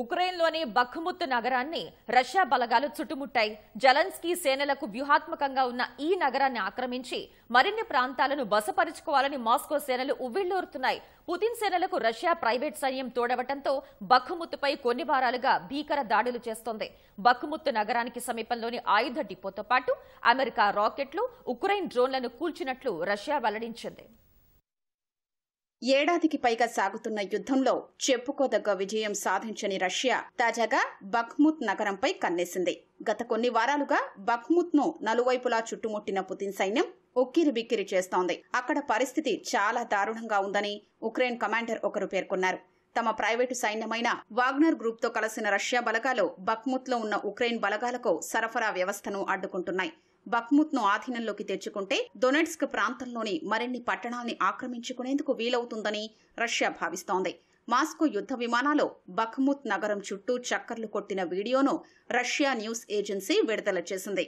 ఉక్రెయిన్లోని Bakhmut నగరాన్ని Russia బలగాలు చుట్టుముట్టాయి జలన్స్కీ సేనలకు వ్యూహాత్మకంగా ఉన్న ఈ నగరాన్ని ఆక్రమించి మరిన్ని ప్రాంతాలను బసపరుచుకోవాలని మాస్కో సేనలు ఉవ్విళ్లూరుతున్నాయి పుతిన్ సేనలకు రష్యా ప్రైవేట్ సైన్యం తోడవటంతో బఖ్ముత్పై కొన్ని వారాలుగా భీకర దాడులు చేస్తోంది బఖ్ముత్ నగరానికి సమీపంలోని ఆయుధ డిపోతో పాటు అమెరికా రాకెట్లు ఉక్రెయిన్ డ్రోన్లను కూల్చినట్లు రష్యా వెల్లడించింది ఏడాదికి పైగా సాగుతున్న యుద్ధంలో చెప్పుకోదగ్గ విజయం సాధించని రష్యా తాజాగా బఖ్ముత్ నగరంపై కన్నేసింది గత కొన్ని వారాలుగా బఖ్ముత్ ను నలువైపులా చుట్టుముట్టిన పుతిన్ సైన్యం ఉక్కిరి బిక్కిరి చేస్తోంది అక్కడ పరిస్థితి చాలా దారుణంగా ఉందని ఉక్రెయిన్ కమాండర్ ఒకరు పేర్కొన్నారు తమ ప్రైవేటు సైన్యమైన వాగ్నర్ గ్రూప్తో కలిసిన రష్యా బలగాలు లో ఉన్న ఉక్రెయిన్ బలగాలకు సరఫరా వ్యవస్థను అడ్డుకుంటున్నాయి బక్ముత్ ను ఆధీనంలోకి తెచ్చుకుంటే డొనెట్స్క్ ప్రాంతంలోని మరిన్ని పట్టణాల్ని ఆక్రమించుకునేందుకు వీలవుతుందని రష్యా భావిస్తోంది మాస్కో యుద్ధ విమానాలు బఖ్ముత్ నగరం చుట్టూ చక్కర్లు కొట్టిన వీడియోను రష్యా న్యూస్ ఏజెన్సీ విడుదల చేసింది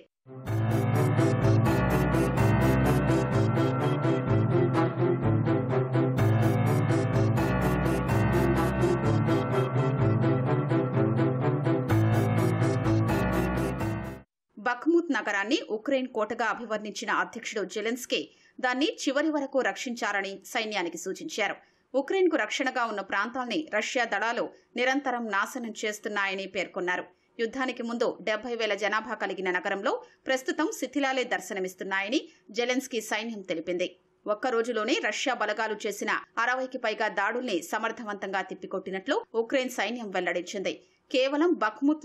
బఖ్మూత్ నగరాన్ని ఉక్రెయిన్ కోటగా అభివర్ణించిన అధ్యక్షుడు జెలెన్స్కీ దాన్ని చివరి వరకు రక్షించారని సైన్యానికి సూచించారు ఉక్రెయిన్కు రక్షణగా ఉన్న ప్రాంతాల్ని రష్యా దళాలు నిరంతరం నాశనం చేస్తున్నాయని పేర్కొన్నారు యుద్ధానికి ముందు డెబ్బై వేల జనాభా కలిగిన నగరంలో ప్రస్తుతం శిథిలాలే దర్శనమిస్తున్నాయని జెలెన్స్కీ సైన్యం తెలిపింది ఒక్క రోజులోనే రష్యా బలగాలు చేసిన అరవైకి పైగా దాడుల్ని సమర్థవంతంగా తిప్పికొట్టినట్లు ఉక్రెయిన్ సైన్యం వెల్లడించింది కేవలం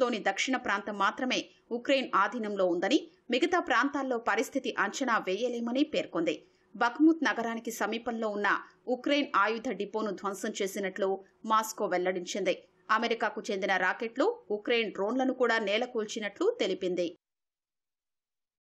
లోని దక్షిణ ప్రాంతం మాత్రమే ఉక్రెయిన్ ఆధీనంలో ఉందని మిగతా ప్రాంతాల్లో పరిస్థితి అంచనా వేయలేమని పేర్కొంది బఖ్ముత్ నగరానికి సమీపంలో ఉన్న ఉక్రెయిన్ ఆయుధ డిపోను ధ్వంసం చేసినట్లు మాస్కో వెల్లడించింది అమెరికాకు చెందిన రాకెట్లు ఉక్రెయిన్ డ్రోన్లను కూడా నేలకూల్చినట్లు తెలిపింది